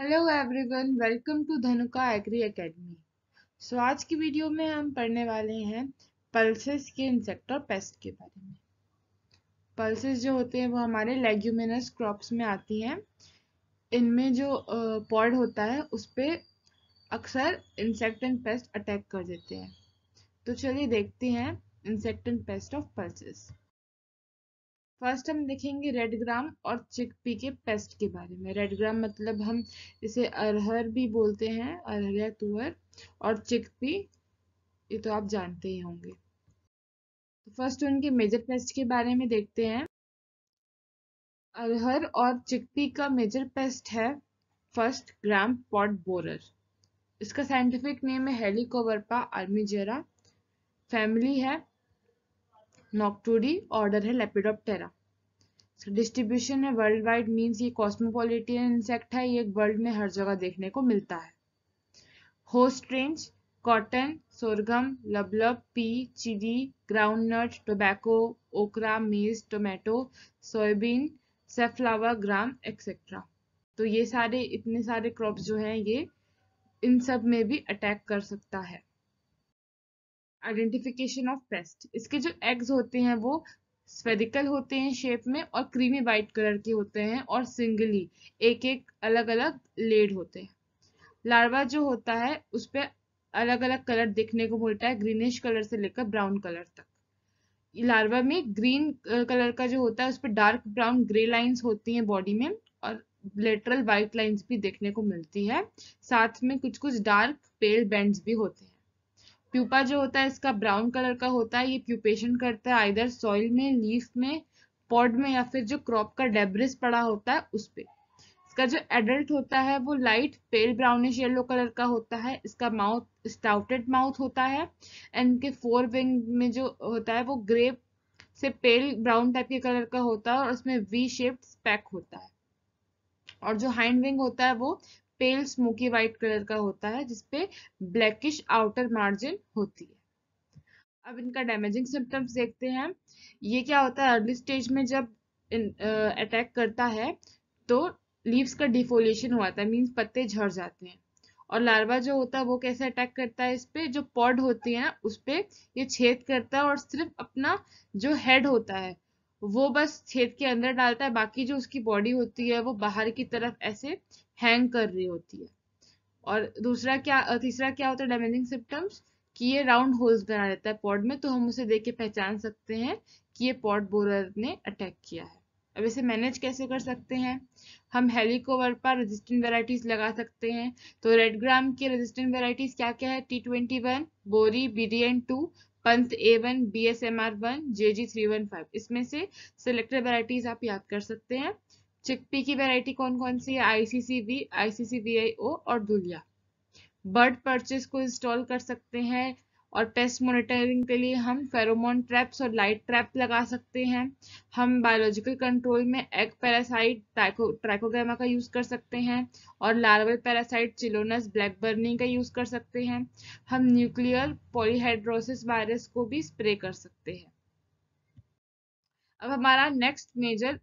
hello everyone welcome to Dhanuka agri academy so आज की video में हम पढ़ने वाले हैं पल्सेस के इंसेक्ट और पेस्ट के बारे में पल्सेस जो होते हैं वो हमारे लेग्यूमिनस क्रॉप्स में आती हैं इनमें जो पॉड होता है उस पर अक्सर इंसेक्ट एंड पेस्ट अटैक कर देते हैं तो चलिए देखते हैं insect and pest of pulses first हम देखेंगे रेड ग्राम और चिकपी के पेस्ट के बारे में रेड ग्राम मतलब हम इसे अरहर भी बोलते हैं अरहर या तुअर और चिकपी ये तो आप जानते ही होंगे तो फर्स्ट उनके मेजर पेस्ट के बारे में देखते हैं अरहर और चिकपी का मेजर पेस्ट है फर्स्ट ग्राम पॉट बोरर इसका साइंटिफिक नेम है हेलिकोबर्पा आर्मीजेरा फैमिली है नॉक्टूरी ऑर्डर है लेपिडोप्टेरा डिस्ट्रीब्यूशन है वर्ल्ड वाइड मीन्स ये कॉस्मोपोलिटियन इंसेक्ट है ये वर्ल्ड में हर जगह देखने को मिलता है host range cotton sorghum lablab pea chilli nut tobacco okra maize tomato soybean safflower gram etcetera तो ये सारे इतने सारे क्रॉप जो हैं ये इन सब में भी अटैक कर सकता है आइडेंटिफिकेशन ऑफ पेस्ट इसके जो एग्स होते हैं वो स्पेडिकल होते हैं शेप में और क्रीमी वाइट कलर के होते हैं और सिंगली एक एक अलग अलग लेड होते हैं लार्वा जो होता है उस पर अलग अलग कलर देखने को मिलता है ग्रीनिश कलर से लेकर ब्राउन कलर तक लार्वा में ग्रीन कलर का जो होता है उस पर डार्क ब्राउन ग्रे लाइंस होती हैं बॉडी में और लेटरल वाइट लाइंस भी देखने को मिलती है साथ में कुछ कुछ डार्क पेल बैंड्स भी होते हैं प्यूपा जो होता है इसका ब्राउन कलर का होता है ये प्यूपेशन करता है आइधर सॉइल में लीफ में पॉड में या फिर जो क्रॉप का डेब्रिस पड़ा होता है उस पर इसका जो एडल्ट होता है वो light pale brownish yellow colour का होता है इसका माउथ स्टाउटेड माउथ होता है एंड के फोर विंग में जो होता है वो ग्रे से पेल ब्राउन टाइप के कलर का होता है और उसमें वी शेप्ड स्पैक होता है और जो हाइंड विंग होता है वो पेल स्मोकी व्हाइट कलर का होता है जिसपे ब्लैकिश आउटर मार्जिन होती है अब इनका डैमेजिंग सिम्टम्स देखते हैं ये क्या होता है अर्ली स्टेज में जब अटैक uh, करता है तो लीव्स का डिफोलेशन हुआ था मीन्स पत्ते झड़ जाते हैं और लार्वा जो होता है वो कैसे अटैक करता है इस पर जो पॉड होती है उस पर ये छेद करता है और सिर्फ अपना जो हेड होता है वो बस छेद के अंदर डालता है बाकी जो उसकी बॉडी होती है वो बाहर की तरफ ऐसे हैंग कर रही होती है और दूसरा क्या तीसरा क्या होता है डैमेजिंग सिम्टम्स कि ये राउंड होल्स बना देता है पॉड में तो हम उसे देख के पहचान सकते हैं कि ये पॉड बोरर ने अटैक किया है अब इसे मैनेज कैसे कर सकते हैं हम हेलीकोवर पर रेजिस्टेंट वेराइटीज लगा सकते हैं तो रेड ग्राम के रेजिस्टेंट वेराइटीज क्या क्या है टी ट्वेंटी वन बोरी BDN two Pant A one B S M R one J G three one five इसमें से सिलेक्टेड वेराइटीज आप याद कर सकते हैं चिकपी की वेराइटी कौन कौन सी है ICC V ICC V I O और धुलिया बर्ड परचेस को इंस्टॉल कर सकते हैं और पेस्ट मोनिटरिंग के लिए हम फेरोमोन ट्रैप्स और लाइट ट्रैप लगा सकते हैं हम बायोलॉजिकल कंट्रोल में एग पैरासाइट ट्राइकोग्रामा का यूज़ कर सकते हैं और larval parasite Chelonus blackburni का यूज़ कर सकते हैं हम न्यूक्लियर पॉलीहाइड्रोसिस वायरस को भी स्प्रे कर सकते हैं अब हमारा नेक्स्ट मेजर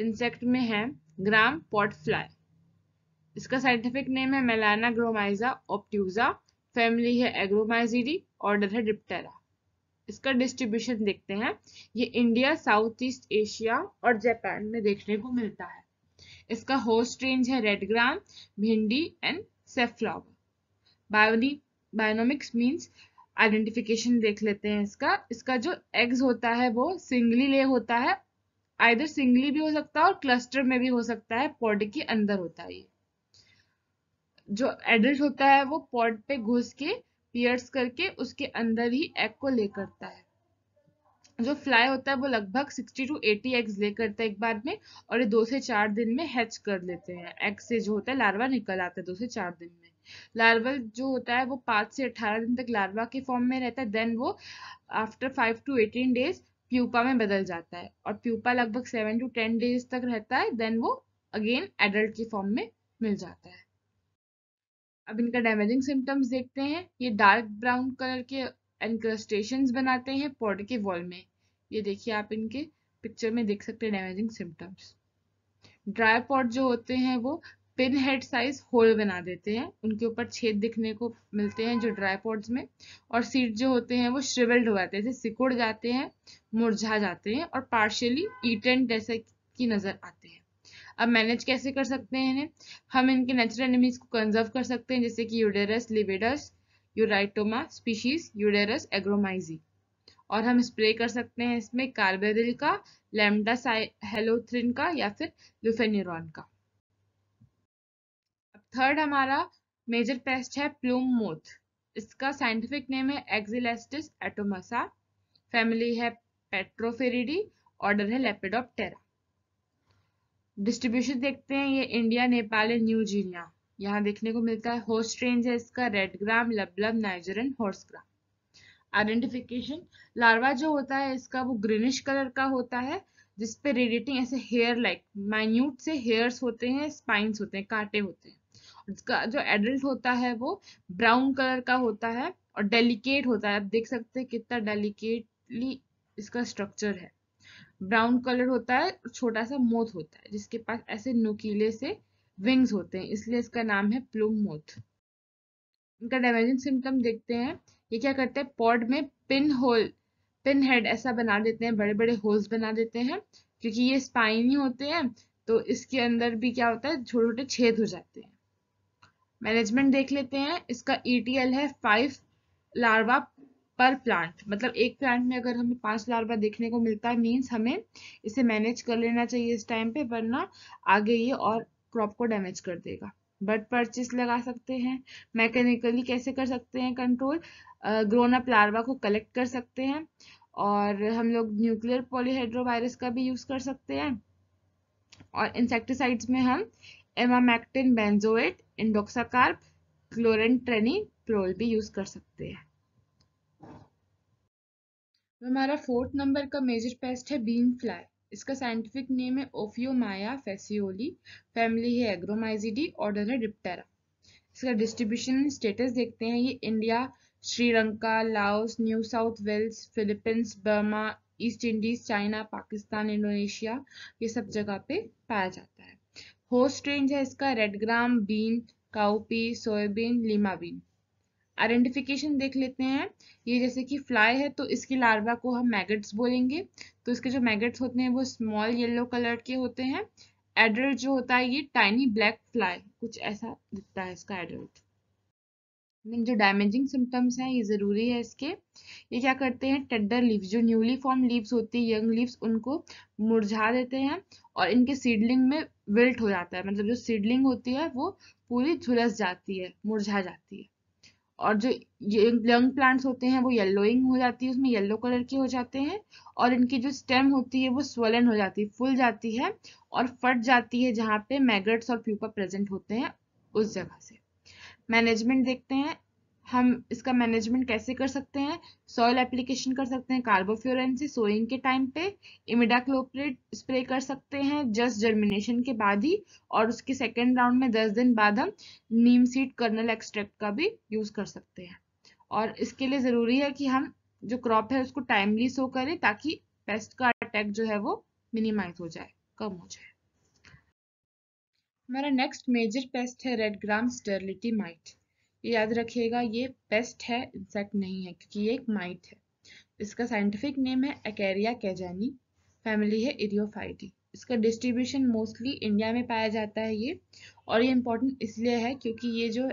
इंसेक्ट में है ग्राम पॉट फ्लाई इसका साइंटिफिक नेम है मेलाना ग्रोमाइजा ऑप्ट्यूजा फैमिली है एग्रोमाइजीडी ऑर्डर है डिप्टेरा इसका डिस्ट्रीब्यूशन देखते हैं ये इंडिया साउथ ईस्ट एशिया और जापान में देखने को मिलता है इसका होस्ट रेंज है रेड ग्राम भिंडी एंड सेफ्लॉग बायोनी बायोनोमिक्स मीन्स आइडेंटिफिकेशन देख लेते हैं इसका इसका जो एग्स होता है वो सिंगली ले होता है आइधर सिंगली भी हो सकता है और क्लस्टर में भी हो सकता है पॉडी के अंदर होता है ये जो एडल्ट होता है वो पॉट पे घुस के पियर्स करके उसके अंदर ही एग को ले करता है जो फ्लाई होता है वो लगभग 60 टू 80 एग्स ले करता है एक बार में और ये दो से चार दिन में हैच कर लेते हैं एग से जो होता है लार्वा निकल आता है दो से चार दिन में लार्वा जो होता है वो पाँच से अठारह दिन तक लार्वा के फॉर्म में रहता है देन वो after five to eighteen days pupa में बदल जाता है और प्यूपा लगभग सेवन टू टेन डेज तक रहता है देन वो अगेन एडल्ट के फॉर्म में मिल जाता है अब इनका डैमेजिंग सिम्टम्स देखते हैं ये डार्क ब्राउन कलर के एनक्रस्टेशन बनाते हैं पॉड के वॉल में ये देखिए आप इनके पिक्चर में देख सकते हैं डैमेजिंग सिम्टम्स ड्राई पॉड जो होते हैं वो पिन हेड साइज होल बना देते हैं उनके ऊपर छेद दिखने को मिलते हैं जो ड्राई पॉड्स में और सीड जो होते हैं वो श्रिवल्ड हो जाते हैं जैसे सिकुड़ जाते हैं मुरझा जाते हैं और पार्शियली ईटेंट जैसे की नजर आते हैं अब मैनेज कैसे कर सकते हैं इन्हें हम इनके नेचुरल एनिमीज को कंजर्व कर सकते हैं जैसे कि यूडेरस लिबेडस यूराइटोमा स्पीशीज यूडेरस एग्रोमाइजी और हम स्प्रे कर सकते हैं इसमें कार्बेरिल का लेमडा हेलोथ्रिन का या फिर लुफेन्यूरॉन का अब थर्ड हमारा मेजर पेस्ट है प्लूम मोथ इसका साइंटिफिक नेम है एक्सिलेस्टिस एटोमसा फैमिली है पेट्रोफेरिडी ऑर्डर है लेपिडोप्टेरा डिस्ट्रीब्यूशन देखते हैं ये इंडिया नेपाल एंड न्यूजीलिया यहाँ देखने को मिलता है होस्ट रेंज है इसका gram lablab niger and gram identification larva जो होता है इसका वो ग्रीनिश कलर का होता है जिसपे रेडिएटिंग ऐसे हेयर लाइक माइन्यूट से हेयर्स होते हैं स्पाइंस होते हैं कांटे होते हैं इसका जो एडल्ट होता है वो ब्राउन कलर का होता है और डेलिकेट होता है आप देख सकते हैं कितना डेलिकेटली इसका स्ट्रक्चर है ब्राउन कलर होता है और छोटा सा मोथ होता है जिसके पास ऐसे नुकीले से विंग्स होते हैं इसलिए इसका नाम है प्लूम मोथ इनका डेमेजिंग सिम्टम देखते हैं ये क्या करते हैं पॉड में पिन होल पिन हेड ऐसा बना देते हैं बड़े बड़े होल्स बना देते हैं क्योंकि ये स्पाइनी होते हैं तो इसके अंदर भी क्या होता है छोटे छोटे छेद हो जाते हैं मैनेजमेंट देख लेते हैं इसका ईटीएल e है फाइव लार्वा पर प्लांट मतलब एक प्लांट में अगर हमें पांच लार्वा देखने को मिलता है मीन्स हमें इसे मैनेज कर लेना चाहिए इस टाइम पे वरना आगे ये और क्रॉप को डैमेज कर देगा बट परचेस लगा सकते हैं मैकेनिकली कैसे कर सकते हैं कंट्रोल ग्रोना अप लार्वा को कलेक्ट कर सकते हैं और हम लोग न्यूक्लियर पोलीहेड्रोवायरस का भी यूज़ कर सकते हैं और इंसेक्टिसाइड्स में हम एमामैक्टिन बेंजोएट इंडोक्साकार्प क्लोरेंट्रेनी प्रोल भी यूज़ कर सकते हैं तो हमारा फोर्थ नंबर का मेजर पेस्ट है बीन फ्लाई इसका साइंटिफिक नेम है ओफियोमाया फेसियोली फैमिली है एग्रोमाइजिडी ऑर्डर है डिप्टेरा इसका डिस्ट्रीब्यूशन स्टेटस देखते हैं ये India Sri Lanka Laos New South Wales Philippines Burma East Indies China Pakistan Indonesia ये सब जगह पे पाया जाता है होस्ट रेंज है इसका red gram bean cowpea soybean lima bean identification देख लेते हैं ये जैसे कि फ्लाई है तो इसकी लार्वा को हम मैगट्स बोलेंगे तो इसके जो मैगट्स होते हैं वो स्मॉल येलो कलर के होते हैं एडल्ट जो होता है ये टाइनी ब्लैक फ्लाई कुछ ऐसा दिखता है इसका एडल्ट जो डैमेजिंग सिम्टम्स हैं ये ज़रूरी है इसके ये क्या करते हैं टेडर लीव्स जो न्यूली फॉर्म लीव्स होती है यंग लीव्स उनको मुरझा देते हैं और इनके सीडलिंग में विल्ट हो जाता है मतलब जो सीडलिंग होती है वो पूरी झुलस जाती है मुरझा जाती है और जो यंग प्लांट्स होते हैं वो येलोइंग हो जाती है उसमें येलो कलर के हो जाते हैं और इनकी जो स्टेम होती है वो स्वलन हो जाती है फूल जाती है और फट जाती है जहाँ पे मैगट्स और प्यूपा प्रेजेंट होते हैं उस जगह से मैनेजमेंट देखते हैं हम इसका मैनेजमेंट कैसे कर सकते हैं सॉइल एप्लीकेशन कर सकते हैं कार्बोफ्योरन से सोइंग के टाइम पे इमिडाक्लोप्रिड स्प्रे कर सकते हैं जस्ट जर्मिनेशन के बाद ही और उसके सेकेंड राउंड में दस दिन बाद हम नीम सीड कर्नल एक्सट्रैक्ट का भी यूज कर सकते हैं और इसके लिए जरूरी है कि हम जो क्रॉप है उसको टाइमली सो करें ताकि पेस्ट का अटैक जो है वो मिनिमाइज हो जाए कम हो जाए हमारा नेक्स्ट मेजर पेस्ट है रेड ग्राम स्टर्लिटी माइट याद रखिएगा ये पेस्ट है इंसेक्ट नहीं है क्योंकि ये एक माइट है इसका साइंटिफिक नेम है एकेरिया कैजानी फैमिली है इरियोफाइटी इसका डिस्ट्रीब्यूशन मोस्टली इंडिया में पाया जाता है ये और ये इम्पोर्टेंट इसलिए है क्योंकि ये जो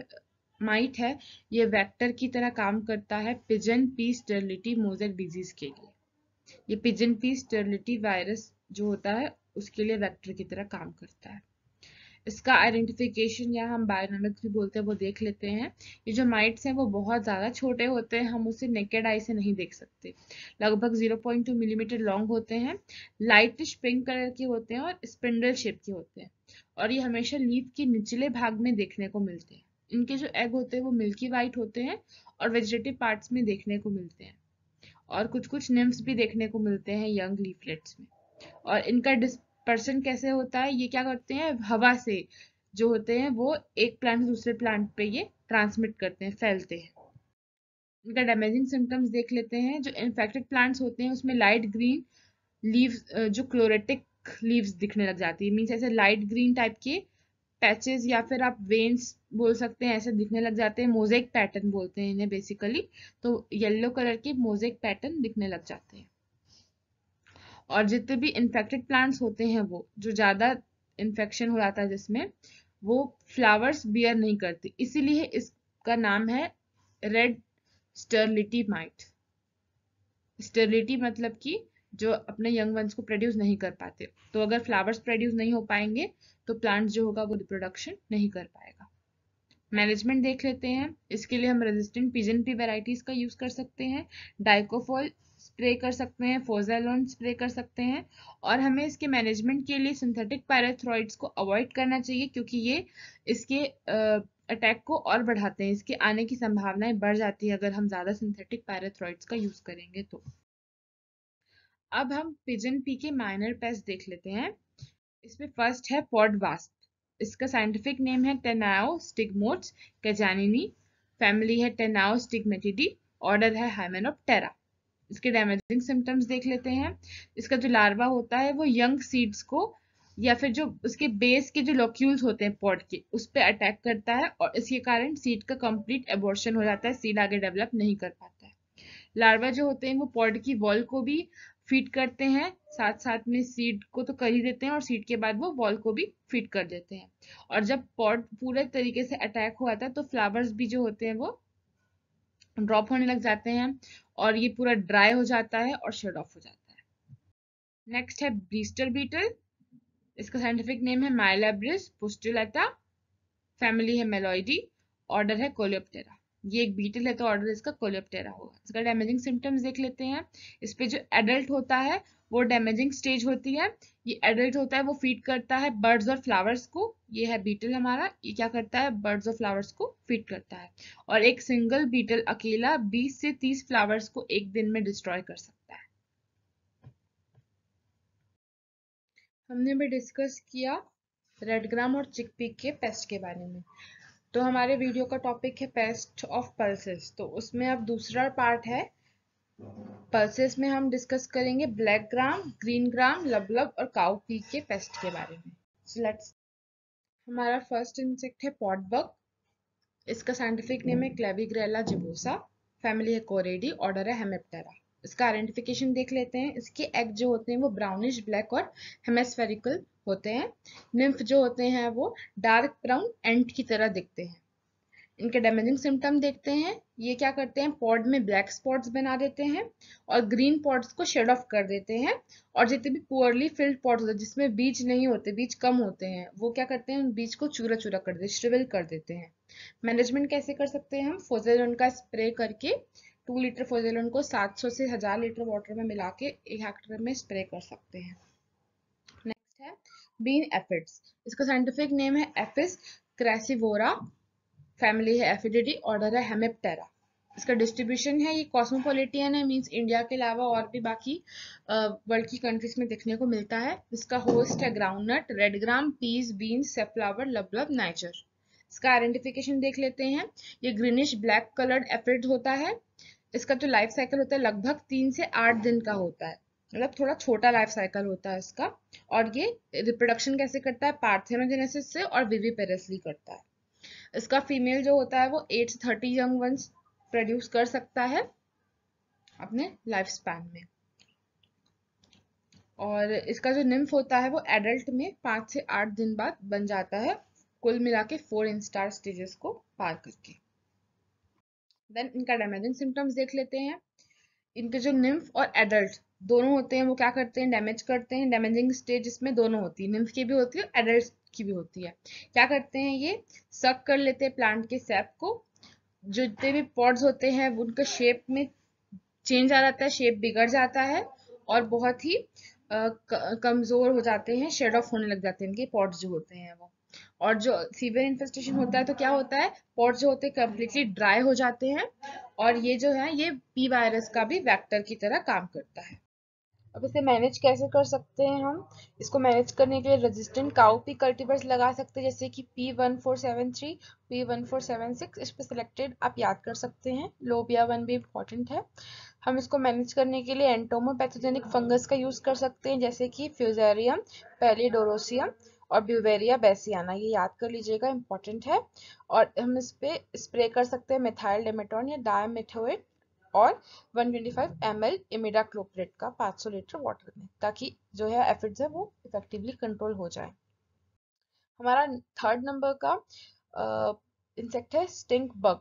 माइट है ये वेक्टर की तरह काम करता है pigeon pea sterility mosaic disease के लिए ये पिजन पी स्टर्लिटी वायरस जो होता है उसके लिए वेक्टर की तरह काम करता है इसका आइडेंटिफिकेशन या हम बायोनोमिक्स भी बोलते हैं वो देख लेते हैं ये जो माइट्स हैं वो बहुत ज़्यादा छोटे होते हैं हम उसे नेकेड आई से नहीं देख सकते लगभग 0.2 मिलीमीटर mm लॉन्ग होते हैं लाइटिश पिंक कलर के होते हैं और स्पिंडल शेप के होते हैं और ये हमेशा लीफ के निचले भाग में देखने को मिलते हैं इनके जो एग होते हैं वो मिल्की वाइट होते हैं और वेजिटेटिव पार्ट्स में देखने को मिलते हैं और कुछ कुछ निम्स भी देखने को मिलते हैं यंग लीफलेट्स में और इनका डिस्प पर्सन कैसे होता है ये क्या करते हैं हवा से जो होते हैं वो एक प्लांट दूसरे प्लांट पे ये ट्रांसमिट करते हैं फैलते हैं इनका डैमेजिंग सिम्टम्स देख लेते हैं जो इन्फेक्टेड प्लांट्स होते हैं उसमें लाइट ग्रीन लीव्स जो क्लोरेटिक लीव्स दिखने लग जाती है मीन्स ऐसे लाइट ग्रीन टाइप के पैचेस या फिर आप वेन्स बोल सकते हैं ऐसे दिखने लग जाते हैं मोजेक पैटर्न बोलते हैं इन्हें बेसिकली तो येल्लो कलर के मोजेक पैटर्न दिखने लग जाते हैं और जितने भी इन्फेक्टेड प्लांट्स होते हैं वो जो ज़्यादा इन्फेक्शन हो जाता है जिसमें वो फ्लावर्स बियर नहीं करती इसीलिए इसका नाम है रेड स्टर्लिटी माइट स्टर्लिटी मतलब कि जो अपने यंग वंस को प्रोड्यूस नहीं कर पाते तो अगर फ्लावर्स प्रोड्यूस नहीं हो पाएंगे तो प्लांट्स जो होगा वो रिप्रोडक्शन नहीं कर पाएगा मैनेजमेंट देख लेते हैं इसके लिए हम रेजिस्टेंट पिजन पी वेराइटीज़ का यूज़ कर सकते हैं डाइकोफॉल स्प्रे कर सकते हैं फोजेलोन स्प्रे कर सकते हैं और हमें इसके मैनेजमेंट के लिए सिंथेटिक पैराथ्रॉइड्स को अवॉइड करना चाहिए क्योंकि ये इसके अटैक को और बढ़ाते हैं इसके आने की संभावनाएं बढ़ जाती है अगर हम ज़्यादा सिंथेटिक पैराथ्रॉइड्स का यूज़ करेंगे तो अब हम पिजन पी के माइनर पेस्ट देख लेते हैं इसमें फर्स्ट है पॉड इसका साइंटिफिक नेम है टेनाओ स्टिगमोट्स कैजानिनी फैमिली है टेनाओ स्टिगमेटिडी ऑर्डर है टेरा इसके डैमेजिंग सिम्टम्स देख लेते हैं इसका जो लार्वा होता है वो यंग सीड्स को या फिर जो उसके बेस के जो लोक्यूल्स होते हैं पॉड के उस पर अटैक करता है और इसके कारण सीड का कंप्लीट एबॉर्शन हो जाता है सीड आगे डेवलप नहीं कर पाता है लार्वा जो होते हैं वो पॉड की वॉल को भी फीड करते हैं साथ साथ में सीड को तो कर ही देते हैं और सीड के बाद वो वॉल को भी फीड कर देते हैं और जब पॉड पूरे तरीके से अटैक हुआ था तो फ्लावर्स भी जो होते हैं वो ड्रॉप होने लग जाते हैं और ये पूरा ड्राई हो जाता है और शेड ऑफ हो जाता है नेक्स्ट है ब्रीस्टर बीटल इसका साइंटिफिक नेम है माइलाब्रिस पुस्टिलेटा फैमिली है मेलोइडी ऑर्डर है कोलियोप्टेरा ये एक बीटल है तो ऑर्डर इसका कोलेप्टेरा होगा इसका डैमेजिंग सिम्टम्स देख लेते हैं इस पर जो एडल्ट होता है वो डैमेजिंग स्टेज होती है ये एडल्ट होता है वो फीड करता है बर्ड्स और फ्लावर्स को ये है बीटल हमारा ये क्या करता है बर्ड्स और फ्लावर्स को फीड करता है और एक सिंगल बीटल अकेला 20 से 30 फ्लावर्स को एक दिन में डिस्ट्रॉय कर सकता है हमने भी डिस्कस किया रेडग्राम और चिकपी के पेस्ट के बारे में तो हमारे वीडियो का टॉपिक है पेस्ट ऑफ पल्सेस तो उसमें अब दूसरा पार्ट है पल्सेस में हम डिस्कस करेंगे black gram green gram lablab और काउ पी के पेस्ट के बारे में so let's, हमारा फर्स्ट इंसेक्ट है पॉटबक इसका साइंटिफिक नेम है क्लेविग्रेला जिबोसा फैमिली है कोरेडी ऑर्डर है हेमेप्टेरा इसका आइडेंटिफिकेशन देख लेते हैं इसके एग जो होते हैं वो ब्राउनिश ब्लैक और हेमेस्फेरिकल होते हैं निम्फ जो होते हैं वो डार्क ब्राउन एंट की तरह दिखते हैं इनके डैमेजिंग सिम्टम देखते हैं ये क्या करते हैं पॉड में ब्लैक स्पॉट्स बना देते हैं और ग्रीन पॉड्स को शेड ऑफ कर देते हैं और जितने भी पुअरली फिल्ड पॉड्स होते हैं जिसमें बीज नहीं होते बीज कम होते हैं वो क्या करते हैं बीज को चूरा चूरा कर देते श्रिविल कर देते हैं मैनेजमेंट कैसे कर सकते हैं हम फोजेलोन का स्प्रे करके टू लीटर फोजेलोन को 700 से हज़ार लीटर वाटर में मिला के एक हेक्टर में स्प्रे कर सकते हैं नेक्स्ट है बीन एफिड्स इसका साइंटिफिक नेम है एफिस क्रेसिवोरा फैमिली है एफिडिडी ऑर्डर है हेमेप्टेरा इसका डिस्ट्रीब्यूशन है ये कॉस्मोपोलिटियन है मींस इंडिया के अलावा और भी बाकी वर्ल्ड की कंट्रीज में देखने को मिलता है इसका होस्ट है groundnut red gram peas beans safflower lablab niger इसका आइडेंटिफिकेशन देख लेते हैं ये ग्रीनिश ब्लैक कलर्ड एफिड होता है इसका जो लाइफ साइकिल होता है लगभग तीन से आठ दिन का होता है मतलब थोड़ा छोटा लाइफ साइकिल होता है इसका और ये रिप्रोडक्शन कैसे करता है पार्थेनोजेनेसिस से और विविपेरसली करता है इसका फीमेल जो होता है वो एट से थर्टी यंग वंस प्रोड्यूस कर सकता है अपने लाइफ स्पैन में और इसका जो निम्फ होता है वो एडल्ट में पाँच से आठ दिन बाद बन जाता है कुल मिला के फोर इंस्टार स्टेजेस को पार करके देन इनका डैमेजिंग सिम्टम्स देख लेते हैं इनके जो निम्फ और एडल्ट दोनों होते हैं वो क्या करते हैं डैमेज करते हैं डैमेजिंग स्टेज इसमें दोनों होती है निम्फ की भी होती है एडल्ट की भी होती है क्या करते हैं ये सक कर लेते हैं प्लांट के सैप को जितने भी पॉड्स होते हैं उनका शेप में चेंज आ जाता है शेप बिगड़ जाता है और बहुत ही कमज़ोर हो जाते हैं शेड ऑफ होने लग जाते हैं इनके पॉट्स जो होते हैं वो और जो सीवियर इन्फेस्टेशन होता है तो क्या होता है पॉट्स जो होते हैं कम्प्लीटली ड्राई हो जाते हैं और ये जो है ये पी वायरस का भी वैक्टर की तरह काम करता है अब इसे मैनेज कैसे कर सकते हैं हम इसको मैनेज करने के लिए रेजिस्टेंट काउपी कल्टीवर्स लगा सकते हैं जैसे कि P one four seven three P one four seven six इस पर सिलेक्टेड आप याद कर सकते हैं लोबिया वन भी इम्पॉर्टेंट है हम इसको मैनेज करने के लिए एंटोमो पैथोजेनिक फंगस का यूज़ कर सकते हैं जैसे कि फ्यूजेरियम पेलीडोरोसियम और ब्यूवेरिया बेसियाना ये याद कर लीजिएगा इंपॉर्टेंट है और हम इस पर स्प्रे कर सकते हैं मिथाइल डेमेटोन या डायमेथोइड और 125 ml इमिडाक्लोप्रेट का 500 लीटर वाटर में ताकि जो है एफिड्स है वो इफेक्टिवली कंट्रोल हो जाए हमारा थर्ड नंबर का इंसेक्ट है स्टिंक बग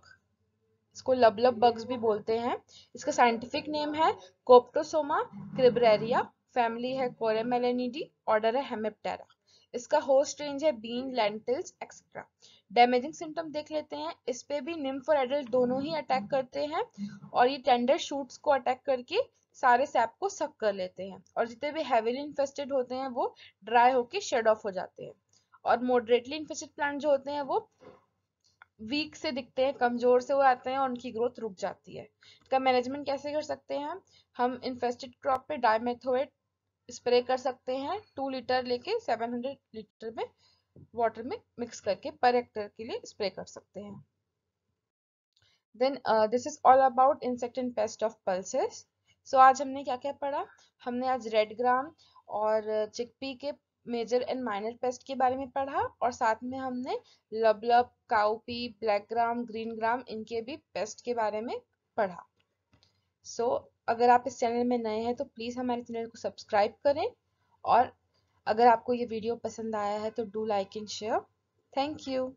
इसको लबलब बग्स भी बोलते हैं इसका साइंटिफिक नेम है कोप्टोसोमा क्रिब्रेरिया फैमिली है कोरेमेलेनिडी ऑर्डर है हेमेप्टेरा इसका होस्ट रेंज है bean lentils etcetera damaging symptom देख लेते हैं इस पे भी निम्फ और एडल्ट दोनों ही अटैक करते हैं और ये टेंडर शूट्स को अटैक करके सारे सैप को सक कर लेते हैं और जितने भी हैवीली इन्फेस्टेड होते हैं वो ड्राई होके शेड ऑफ हो जाते हैं और मॉडरेटली इन्फेस्टेड प्लांट जो होते हैं वो वीक से दिखते हैं कमजोर से वो आते हैं और उनकी ग्रोथ रुक जाती है इसका मैनेजमेंट कैसे कर सकते हैं हम इन्फेस्टेड क्रॉप पे डायमेथोएट स्प्रे कर सकते हैं टू लीटर लेके सेवन हंड्रेड लीटर में वाटर में मिक्स करके पर हेक्टर के लिए स्प्रे कर सकते हैं then this is all about insect and pest of pulses so आज हमने क्या क्या पढ़ा हमने आज रेड ग्राम और चिकपी के मेजर एंड माइनर पेस्ट के बारे में पढ़ा और साथ में हमने lablab cowpea black gram green gram इनके भी पेस्ट के बारे में पढ़ा सो अगर आप इस चैनल में नए हैं तो प्लीज़ हमारे चैनल को सब्सक्राइब करें और अगर आपको ये वीडियो पसंद आया है तो do like and share thank you